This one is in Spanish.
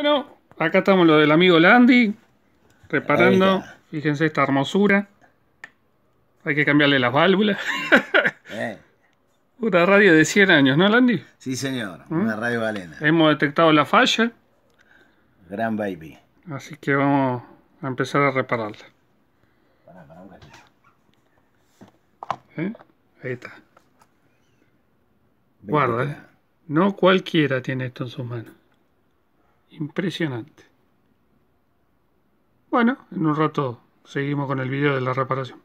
Bueno, acá estamos lo del amigo Landy, reparando, fíjense esta hermosura. Hay que cambiarle las válvulas. Una eh. radio de 100 años, ¿no, Landy? Sí, señor, ¿Mm? una radio galena. Hemos detectado la falla. Gran baby. Así que vamos a empezar a repararla. ¿Eh? Ahí está. Guarda, ¿eh? No cualquiera tiene esto en sus manos. Impresionante. Bueno, en un rato seguimos con el video de la reparación.